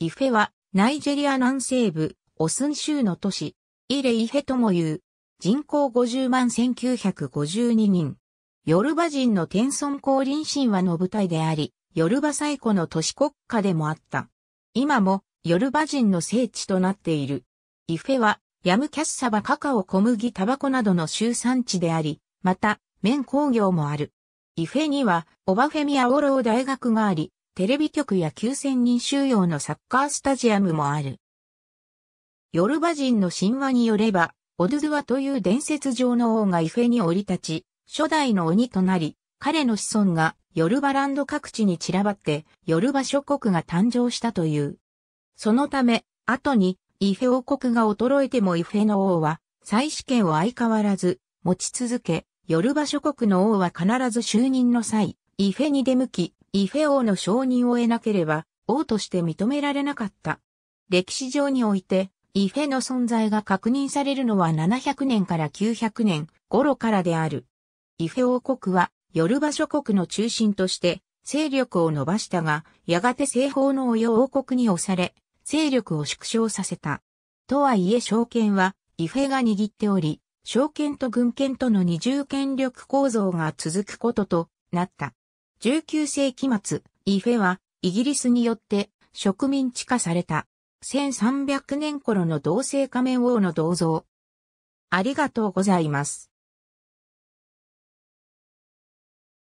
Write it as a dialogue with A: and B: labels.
A: イフェ
B: は、ナイジェリア南西部、オスン州の都市、イレイフェともいう、人口50万1952人。ヨルバ人の天孫降臨神話の舞台であり、ヨルバ最古の都市国家でもあった。今も、ヨルバ人の聖地となっている。イフェは、ヤムキャッサバカカオ小麦タバコなどの集産地であり、また、綿工業もある。イフェには、オバフェミアオロー大学があり、テレビ局や9000人収容のサッカースタジアムもある。ヨルバ人の神話によれば、オドゥドゥアという伝説上の王がイフェに降り立ち、初代の鬼となり、彼の子孫がヨルバランド各地に散らばってヨルバ諸国が誕生したという。そのため、後にイフェ王国が衰えてもイフェの王は、再試験を相変わらず持ち続け、ヨルバ諸国の王は必ず就任の際、イフェに出向き、イフェ王の承認を得なければ、王として認められなかった。歴史上において、イフェの存在が確認されるのは700年から900年頃からである。イフェ王国は、ヨルバ諸国の中心として、勢力を伸ばしたが、やがて西方のオ王国に押され、勢力を縮小させた。とはいえ証券は、イフェが握っており、証券と軍権との二重権力構造が続くこととなった。19世紀末、イフェはイギリスによって植民地化された。1300年頃の同性仮面王の銅像。ありが
A: とうございます。